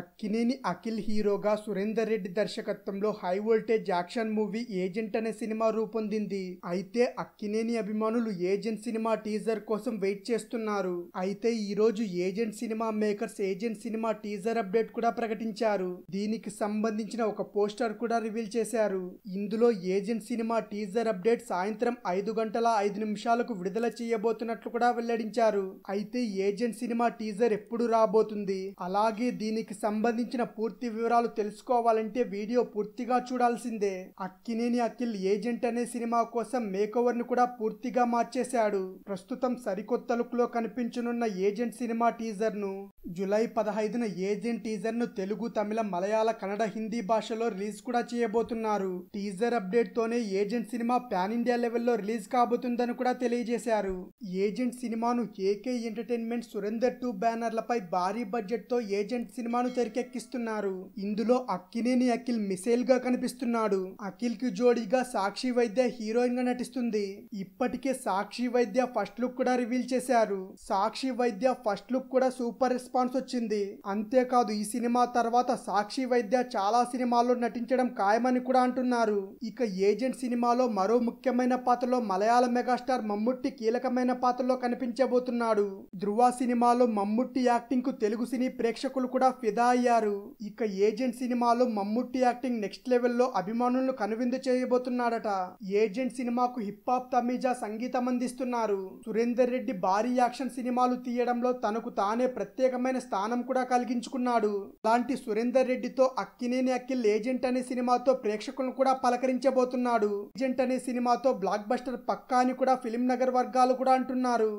అక్కినేని అఖిల్ హీరోగా సురేందర్ రెడ్డి దర్శకత్వంలో high voltage action movie agent అనే సినిమా రూపొందింది అయితే అక్కినేని అభిమానులు ఏజెంట్ సినిమా టీజర్ కోసం వెయిట్ చేస్తున్నారు అయితే ఈ రోజు ఏజెంట్ సినిమా మేకర్స్ ఏజెంట్ సినిమా టీజర్ అప్డేట్ కూడా ప్రకటించారు దీనికి సంబంధించిన ఒక పోస్టర్ కూడా రివీల్ చేశారు ఇందులో ఏజెంట్ సినిమా టీజర్ అప్డేట్ సాయంత్రం ఐదు గంటల ఐదు నిమిషాలకు విడుదల చేయబోతున్నట్లు కూడా వెల్లడించారు అయితే ఏజెంట్ సినిమా టీజర్ ఎప్పుడు రాబోతుంది అలాగే దీనికి సంబంధించిన పూర్తి వివరాలు తెలుసుకోవాలంటే వీడియో పూర్తిగా చూడాల్సిందే అక్కినేని అఖిల్ ఏజెంట్ అనే సినిమా కోసం మేకోవర్ ని కూడా పూర్తిగా మార్చేశాడు ప్రస్తుతం సరికొత్త లుక్ లో కనిపించనున్న ఏజెంట్ సినిమా టీజర్ ను జులై పదహైదున ఏజెంట్ టీజర్ ను తెలుగు తమిళ మలయాళ కన్నడ హిందీ భాషలో రిలీజ్ కూడా చేయబోతున్నారు టీజర్ అప్డేట్ తోనే ఏజెంట్ సినిమా పాన్ ఇండియా లెవెల్లో రిలీజ్ కాబోతుందని కూడా తెలియజేశారు ఏజెంట్ సినిమాను ఏకే ఎంటర్టైన్మెంట్ సురేందర్ టూ బ్యానర్లపై భారీ బడ్జెట్ తో ఏజెంట్ సినిమాను తెరకెక్కిస్తున్నారు ఇందులో అక్కినేని అఖిల్ మిసైల్ గా కనిపిస్తున్నాడు అఖిల్ కి జోడీగా సాక్షి వైద్య హీరోయిన్ గా నటిస్తుంది ఇప్పటికే సాక్షి వైద్య ఫస్ట్ లుక్ కూడా రివీల్ చేశారు సాక్షి వైద్య ఫస్ట్ లుక్ కూడా సూపర్ రెస్పాన్స్ వచ్చింది అంతేకాదు ఈ సినిమా తర్వాత సాక్షి వైద్య చాలా సినిమాల్లో నటించడం ఖాయమని కూడా అంటున్నారు ఇక ఏజెంట్ సినిమాలో మరో ముఖ్యమైన పాత్రలో మలయాళ మెగాస్టార్ మమ్ముట్టి కీలకమైన పాత్రలో కనిపించబోతున్నాడు ధ్రువ సినిమాలో మమ్ముట్టి యాక్టింగ్ కు తెలుగు సినీ ప్రేక్షకులు కూడా ఫిదా ఫిదా అయ్యారు ఇక ఏజెంట్ సినిమాలో మమ్ముట్టి యాక్టింగ్ నెక్స్ట్ లెవెల్లో అభిమానులను కనువిందు చేయబోతున్నాడట ఏజెంట్ సినిమాకు హిప్ హాప్ తమీజా సంగీతం అందిస్తున్నారు సురేందర్ రెడ్డి భారీ యాక్షన్ సినిమాలు తీయడంలో తనకు తానే ప్రత్యేకమైన స్థానం కూడా కలిగించుకున్నాడు అలాంటి సురేందర్ రెడ్డితో అక్కినేని అక్కిల్ ఏజెంట్ అనే సినిమాతో ప్రేక్షకులను కూడా పలకరించబోతున్నాడు ఏజెంట్ అనే సినిమాతో బ్లాక్ బస్టర్ పక్కా అని కూడా ఫిలిం నగర్ వర్గాలు కూడా అంటున్నారు